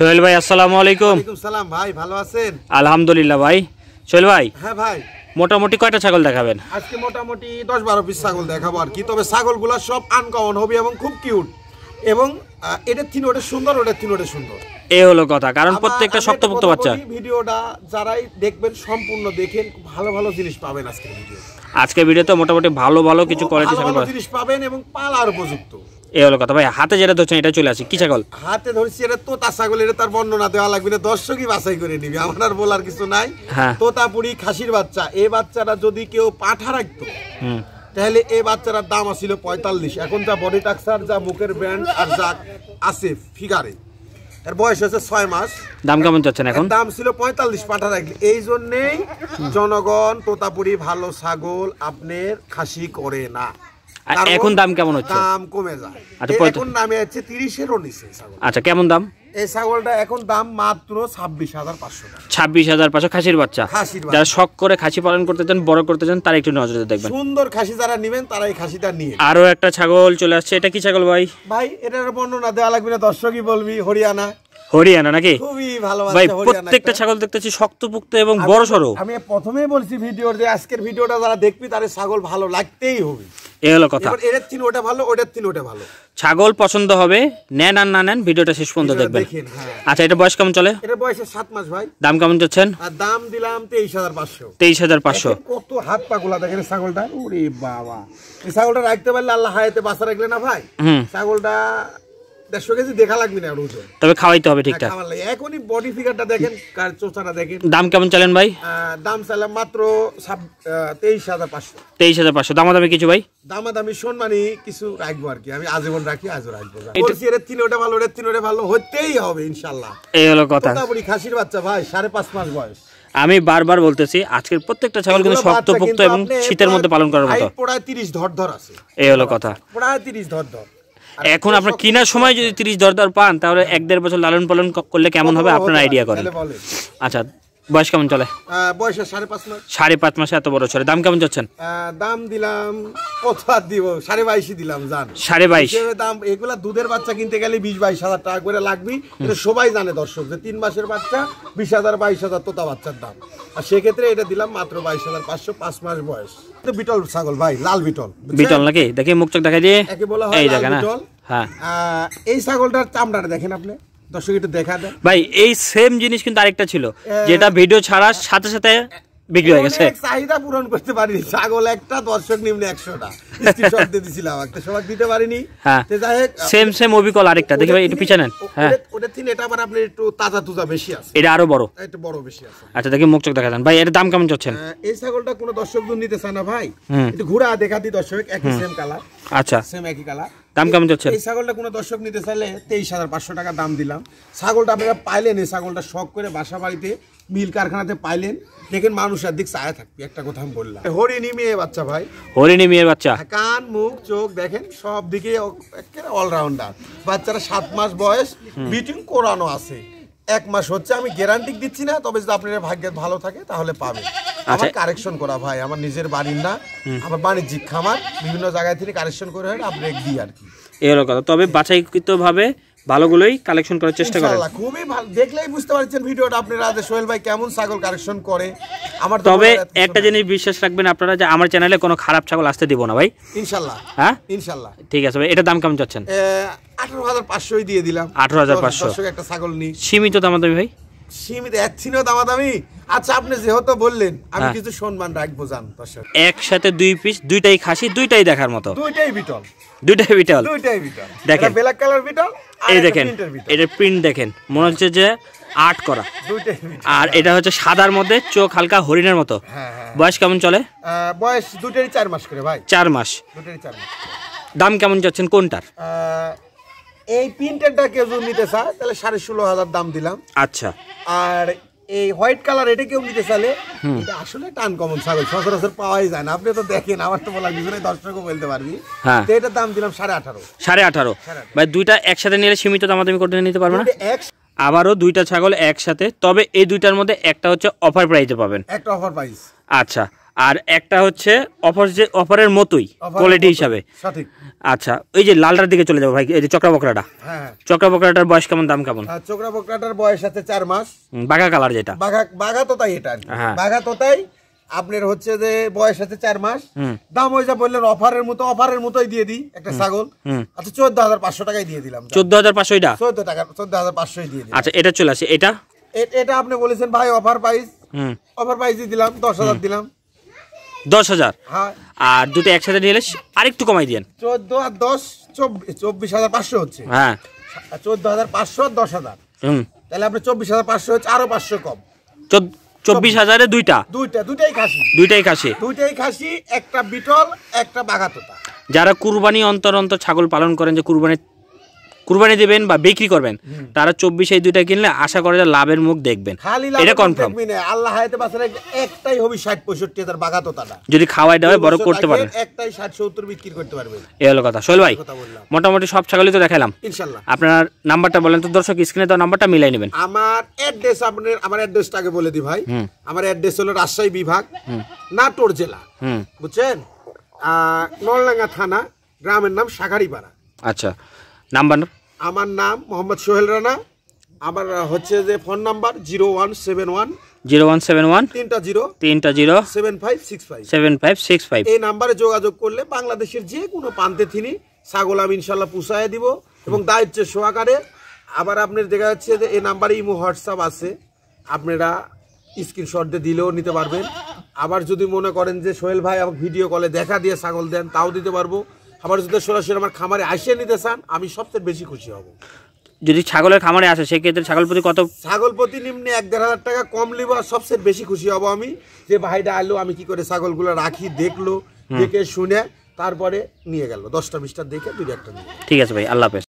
সোহেল ভাই আসসালামু আলাইকুম সালাম ভাই ভালো আছেন আলহামদুলিল্লাহ ভাই সোহেল ভাই হ্যাঁ ভাই মোটামুটি কয়টা ছাগল দেখাবেন আজকে মোটামুটি দশ বারো পিস ছাগল দেখাবো আর কি তবে ছাগলগুলো সব আনকমন হবে এবং খুব কিউট এবং এটার তিন ওটা সুন্দর ওটার তিন ওটা সুন্দর এ হলো কথা কারণ প্রত্যেকটা শক্তপোক্ত বাচ্চা ভিডিওটা যারাই দেখবেন সম্পূর্ণ দেখেন ভালো ভালো জিনিস পাবেন আজকে ভিডিও আজকে ভিডিওতে মোটামুটি ভালো ভালো কিছু কোয়ালিটি ছাগল জিনিস পাবেন এবং পালার উপযুক্ত এই হলো কথা ভাই হাতে যেটা ধরছেন এটা চলে আসি কি ছাগল হাতে ধরছি এটা তোতা ছাগল এটা তার বর্ণনা দেওয়া লাগবে না দর্শকই বাছাই করে নিবি আমার আর বলার কিছু নাই হ্যাঁ। তোতাপুরি খাসির বাচ্চা এই বাচ্চাটা যদি কেউ পাঠা রাখতো তাহলে এই বাচ্চাটার দাম আসছিল পঁয়তাল্লিশ এখন যা বডি টাক্সার যা বুকের ব্যান্ড আর যা আছে ফিগারে এর বয়স হচ্ছে ছয় মাস দাম কেমন চাচ্ছেন এখন দাম ছিল পঁয়তাল্লিশ পাঠা রাখলি এই জন্যেই জনগণ তোতাপুরি ভালো ছাগল আপনার খাসি করে না এখন দাম কেমন হচ্ছে দাম কমে যায় আচ্ছা এখন দামে হচ্ছে তিরিশেরও নিচে আচ্ছা কেমন দাম এই ছাগলটা এখন দাম মাত্র ছাব্বিশ হাজার পাঁচশো ছাব্বিশ হাজার খাসির বাচ্চা যারা শক করে খাসি পালন করতে চান বড় করতে চান তার একটু নজরে দেখবেন সুন্দর খাসি যারা নেবেন তারাই খাসিটা নিয়ে আরো একটা ছাগল চলে আসছে এটা কি ছাগল ভাই ভাই এটার বর্ণনা দেওয়া লাগবে না দর্শকই বলবি হরিয়ানা হরিয়ানা নাকি খুবই ভাই প্রত্যেকটা ছাগল দেখতেছি শক্তপুক্ত এবং বড় সড়ো আমি প্রথমেই বলছি ভিডিওর যে আজকের ভিডিওটা যারা দেখবি তাদের ছাগল ভালো লাগতেই হবে এই হলো কথা এর তিন ওটা ভালো ওটার তিন ওটা ভালো ছাগল পছন্দ হবে নেন আর না নেন ভিডিওটা শেষ পর্যন্ত দেখবেন হ্যাঁ। আচ্ছা এটা বয়স কেমন চলে এটা বয়স 7 মাস ভাই দাম কেমন যাচ্ছেন দাম দিলাম 23500 23500 কত হাত পাগুলা দেখেন ছাগলটা ওরে বাবা এই ছাগলটা রাখতে পারলে আল্লাহ হায়াতে বাসা রাখলে না ভাই ছাগলটা হ্যাঁ, আমি ইনশাল্লাহ এই হলো কথা খাসির বাচ্চা ভাই সাড়ে পাঁচ মাস বয়স আমি বারবার বলতেছি আজকের প্রত্যেকটা ছাগল কিন্তু শক্তপোক্ত এবং শীতের মধ্যে পালন করার মতো প্রায় তিরিশ ধর ধর আছে এই হলো কথা প্রায় তিরিশ ধর ধর এখন আপনার কেনার সময় যদি তিরিশ দরদার পান তাহলে এক দেড় বছর লালন পালন করলে কেমন হবে আপনার আইডিয়া করেন আচ্ছা বয়স কেমন চলে সাড়ে পাঁচ সাড়ে পাঁচ মাসে এত বড় ছড়ে দাম কেমন চলছে দাম দিলাম সাড়ে দিলাম সাড়ে দাম এগুলা দুধের বাচ্চা কিনতে গেলে বিশ বাইশ হাজার টাকা লাগবে সবাই জানে দর্শক যে তিন মাসের বাচ্চা বিশ হাজার বাইশ হাজার বাচ্চার দাম আর সেক্ষেত্রে এটা দিলাম মাত্র বাইশ হাজার পাঁচশো পাঁচ মাস বয়স বিটল ছাগল ভাই লাল বিটল বিটল নাকি দেখে মুখ চোখ হ্যাঁ। এই ছাগলটার চামড়াটা দেখেন আপনি ভাই এই সেম জিনিস কিন্তু আরেকটা ছিল যেটা ভিডিও ছাড়ার সাথে সাথে বিক্রি হয়ে গেছে চাহিদা পূরণ করতে পারিনি ছাগল একটা দর্শক নিম্নে একশোটা সেম সেম হ্যাঁ। আরেকটা দেখে ভাই হ্যাঁ ওটা এটা আবার একটু তাজা তুজা বেশি এটা আরো বড় বড় বেশি আচ্ছা দেখি মুখ চোখ দেখা ভাই এর দাম কেমন চলছে এই ছাগলটা কোনো দর্শক নিতে ভাই ঘুরা দেখা দিই দর্শক একই সেম আচ্ছা একই দাম কেমন যাচ্ছে এই ছাগলটা কোনো দর্শক নিতে চাইলে তেইশ হাজার পাঁচশো টাকা দাম দিলাম ছাগলটা আপনারা পাইলেন এই ছাগলটা শখ করে বাসা বাড়িতে মিল কারখানাতে পাইলেন দেখেন মানুষ আর দিক চায় থাকবে একটা কথা আমি বললাম হরিণী মেয়ে বাচ্চা ভাই হরিণী মেয়ে বাচ্চা হ্যাঁ, কান মুখ চোখ দেখেন সব দিকে অলরাউন্ডার বাচ্চারা সাত মাস বয়স বিটিং করানো আছে এক মাস হচ্ছে আমি গ্যারান্টি দিচ্ছি না তবে যদি আপনার ভাগ্যের ভালো থাকে তাহলে পাবে আচ্ছা। আমার কারেকশন করা ভাই আমার নিজের বাড়ির না আমার বাণিজ্যিক খামার বিভিন্ন জায়গায় থেকে কারেকশন করে হয় আপনি দিই আর কি হলো কথা তবে বাছাইকৃতভাবে ভালোগুলোই কালেকশন করার চেষ্টা করেন খুবই ভালো দেখলেই বুঝতে পারছেন ভিডিওটা আপনারা যে সোহেল ভাই কেমন ছাগল কালেকশন করে আমার তবে একটা জিনিস বিশ্বাস রাখবেন আপনারা যে আমার চ্যানেলে কোনো খারাপ ছাগল আসতে দিব না ভাই ইনশাআল্লাহ হ্যাঁ ইনশাআল্লাহ ঠিক আছে ভাই এটা দাম কেমন চাচ্ছেন 18500ই দিয়ে দিলাম 18500 একটা ছাগল নি সীমিত দাম দামি ভাই সীমিত একছিনও দাম আমি আচ্ছা আপনি যেহেতু বললেন আমি হ্যাঁ। কিছু সম্মান রাখবো জান দর্শক একসাথে দুই পিস দুইটাই খাসি দুইটাই দেখার মতো দুইটাই বিটল দুইটাই বিটল দুইটাই বিটল দেখেন ব্ল্যাক কালার বিটল এই দেখেন এটা প্রিন্ট দেখেন মনে হচ্ছে যে আর্ট করা আর এটা হচ্ছে সাদার মধ্যে চোখ হালকা হরিণের মতো হ্যাঁ, হ্যাঁ, হ্যাঁ। বয়স কেমন চলে বয়স দুটেরই চার মাস করে ভাই চার মাস দাম কেমন যাচ্ছেন কোনটার এই প্রিন্টারটা কেউ যদি নিতে চায় তাহলে সাড়ে ষোলো হাজার দাম দিলাম আচ্ছা আর এই হোয়াইট কালার এটা কেউ নিতে এটা আসলে ছাগল সচরাচর পাওয়াই যায় না আপনি তো দেখেন আমার তো বলার কিছু নেই দর্শকও বলতে পারবি হ্যাঁ। তো এটার দাম দিলাম সাড়ে আঠারো সাড়ে আঠারো ভাই দুইটা একসাথে নিলে সীমিত দাম আমি নিতে পারবো না আবারও দুইটা ছাগল একসাথে তবে এই দুইটার মধ্যে একটা হচ্ছে অফার প্রাইজে পাবেন একটা অফার প্রাইস আচ্ছা আর একটা হচ্ছে অফার যে অফারের মতোই কোয়ালিটি হিসাবে সঠিক আচ্ছা ওই যে লালটার দিকে চলে যাবো ভাই এই যে চক্রা বকরাটা হ্যাঁ, হ্যাঁ। চক্রা বকরাটার বয়স কেমন দাম কেমন চক্রা বকরাটার বয়স আছে চার মাস বাঘা কালার যেটা বাঘা বাঘা তোতাই এটা হ্যাঁ। বাঘা তোতাই আপনার হচ্ছে যে বয়স আছে চার মাস দাম ওই যা বললেন অফারের মতো অফারের মতোই দিয়ে দিই একটা ছাগল আচ্ছা চোদ্দ হাজার পাঁচশো টাকায় দিয়ে দিলাম চোদ্দ হাজার পাঁচশো এটা চোদ্দ টাকা চোদ্দ হাজার পাঁচশোই দিয়ে আচ্ছা এটা চলে আসে এটা এটা আপনি বলেছেন ভাই অফার প্রাইস অফার প্রাইসই দিলাম দশ হাজার দিলাম দশ হাজার হ্যাঁ। আর দুটো একসাথে নিয়ে এলে আরেকটু কমাই দিয়েন চোদ্দ আর দশ চব্বিশ হাজার পাঁচশো হচ্ছে হ্যাঁ চোদ্দ হাজার পাঁচশো দশ হাজার হুম তাহলে আপনি চব্বিশ হাজার পাঁচশো হচ্ছে আরো পাঁচশো কম চব্বিশ হাজারে দুইটা দুইটা দুইটাই খাসি দুইটাই খাসি দুইটাই খাসি একটা বিটল একটা বাঘাতোতা যারা কুরবানি অন্তর অন্তর ছাগল পালন করেন যে কুরবানির কুরবানি দেবেন বা বিক্রি করবেন তারা চব্বিশে এই দুইটা কিনলে আশা করে লাভের মুখ দেখবেন এটা কনফার্ম আল্লাহ একটাই ষাট পঁয়ষট্টি হাজার বাঘা তারা যদি খাওয়াই দেওয়া বড় করতে পারেন একটাই ষাট সত্তর বিক্রি করতে হলো কথা শৈল ভাই মোটামুটি সব ছাগলই তো দেখালাম ইনশাল্লাহ আপনার নাম্বারটা বলেন তো দর্শক স্ক্রিনে তো নাম্বারটা মিলাই নেবেন আমার অ্যাড্রেস আপনার আমার অ্যাড্রেসটা আগে বলে দিই ভাই আমার অ্যাড্রেস হলো রাজশাহী বিভাগ নাটোর জেলা বুঝছেন নলডাঙ্গা থানা গ্রামের নাম সাগারিপাড়া আচ্ছা নাম্বার আমার নাম মোহাম্মদ সোহেল রানা আমার হচ্ছে যে phone number zero one seven one zero one seven one তিনটা জিরো তিনটা zero seven five six five seven five six five এই নাম্বারে যোগাযোগ করলে বাংলাদেশের যে কোনো প্রান্তে তিনি ছাগল আমি ইনশাল্লাহ পুষায় দিব এবং দায়িত্ব সহকারে আবার আপনার দেখা যাচ্ছে যে এই নাম্বারে ইমো হোয়াটসঅ্যাপ আছে আপনারা স্ক্রিনশট দিয়ে দিলেও নিতে পারবেন আবার যদি মনে করেন যে সোহেল ভাই আমাকে ভিডিও কলে দেখা দিয়ে ছাগল দেন তাও দিতে পারবো আমার যদি সরাসরি আমার খামারে আসিয়ে নিতে চান আমি সবচেয়ে বেশি খুশি হব যদি ছাগলের খামারে আসে সেক্ষেত্রে ছাগল প্রতি কত ছাগল প্রতি নিম্নে এক দেড় হাজার টাকা কম নেবো আর সবচেয়ে বেশি খুশি হব আমি যে ভাইটা আলো আমি কি করে ছাগলগুলো রাখি দেখলো দেখে শুনে তারপরে নিয়ে গেল দশটা বিশটা দেখে দুই একটা ঠিক আছে ভাই আল্লাহ হাফেজ